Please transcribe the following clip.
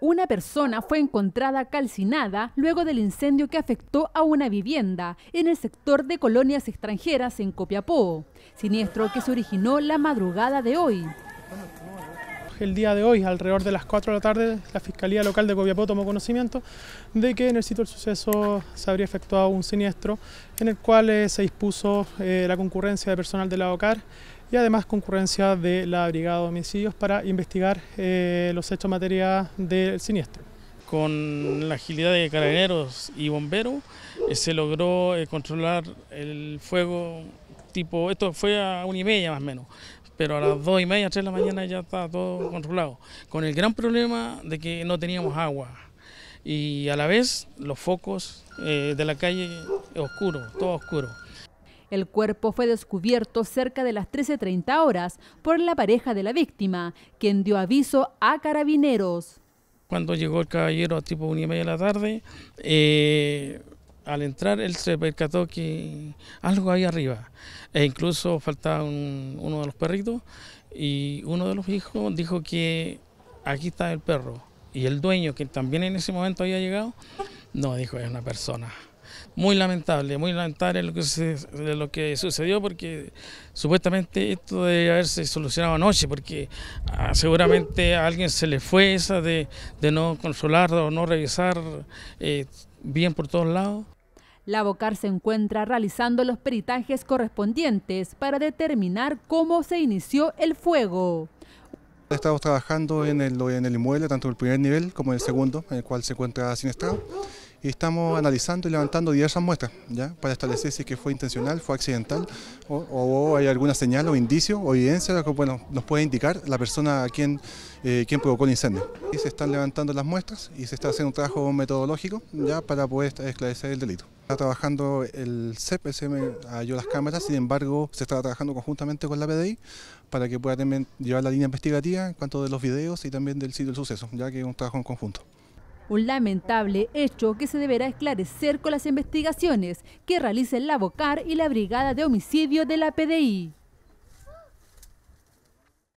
Una persona fue encontrada calcinada luego del incendio que afectó a una vivienda en el sector de colonias extranjeras en Copiapó, siniestro que se originó la madrugada de hoy. El día de hoy, alrededor de las 4 de la tarde, la Fiscalía Local de Copiapó tomó conocimiento de que en el sitio del suceso se habría efectuado un siniestro en el cual eh, se dispuso eh, la concurrencia de personal de la OCAR y además concurrencia de la Brigada de Homicidios para investigar eh, los hechos en materia del siniestro. Con la agilidad de carabineros y bomberos eh, se logró eh, controlar el fuego tipo, esto fue a una y media más o menos, pero a las dos y media, tres de la mañana ya estaba todo controlado, con el gran problema de que no teníamos agua y a la vez los focos de la calle oscuro todo oscuro. El cuerpo fue descubierto cerca de las 13.30 horas por la pareja de la víctima, quien dio aviso a carabineros. Cuando llegó el caballero a tipo una y media de la tarde, eh, al entrar él se percató que algo ahí arriba. E incluso faltaba uno de los perritos y uno de los hijos dijo que aquí está el perro. Y el dueño, que también en ese momento había llegado, no dijo, es una persona. Muy lamentable, muy lamentable lo que, sucedió porque supuestamente esto debe haberse solucionado anoche porque ah, seguramente a alguien se le fue esa de, no consolar o no revisar eh, bien por todos lados. La Bocar se encuentra realizando los peritajes correspondientes para determinar cómo se inició el fuego. Estamos trabajando en el, en el inmueble, tanto el primer nivel como el segundo, en el cual se encuentra sin estado y estamos analizando y levantando diversas muestras ¿ya? para establecer si que fue intencional, fue accidental o, hay alguna señal o indicio o evidencia que bueno, nos puede indicar la persona a eh, quien, provocó el incendio. Y se están levantando las muestras y se está haciendo un trabajo metodológico ya para poder esclarecer el delito. Está trabajando el CEP, el eh, las cámaras, sin embargo se está trabajando conjuntamente con la PDI para que pueda también llevar la línea investigativa en cuanto de los videos y también del sitio del suceso, ya que es un trabajo en conjunto. Un lamentable hecho que se deberá esclarecer con las investigaciones que realicen la BOCAR y la Brigada de Homicidio de la PDI.